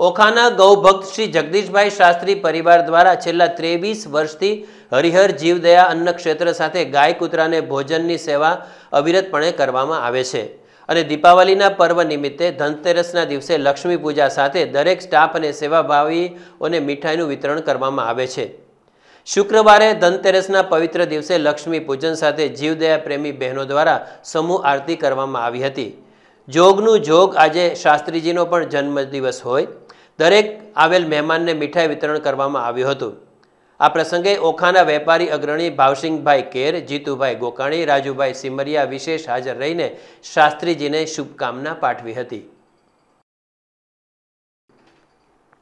ઓખાના ગૌભક્ત શ્રી જગદીશભાઈ શાસ્ત્રી પરિવાર દ્વારા છેલ્લા ત્રેવીસ વર્ષથી હરિહર જીવદયા અન્ન ક્ષેત્ર સાથે ગાય કૂતરાને ભોજનની સેવા અવિરતપણે કરવામાં આવે છે અને દીપાવલીના પર્વ નિમિત્તે ધનતેરસના દિવસે લક્ષ્મી પૂજા સાથે દરેક સ્ટાફ અને સેવાભાવીઓને મીઠાઈનું વિતરણ કરવામાં આવે છે શુક્રવારે ધનતેરસના પવિત્ર દિવસે લક્ષ્મી પૂજન સાથે જીવદયા પ્રેમી બહેનો દ્વારા સમૂહ આરતી કરવામાં આવી હતી જોગનું જોગ આજે શાસ્ત્રીજીનો પણ જન્મદિવસ હોય દરેક આવેલ મહેમાનને મીઠાઈ વિતરણ કરવામાં આવ્યું હતું આ પ્રસંગે ઓખાના વેપારી અગ્રણી ભાવસિંહભાઈ કેર જીતુભાઈ ગોકાણી રાજુભાઈ સિમરિયા વિશેષ હાજર રહીને શાસ્ત્રીજીને શુભકામના પાઠવી હતી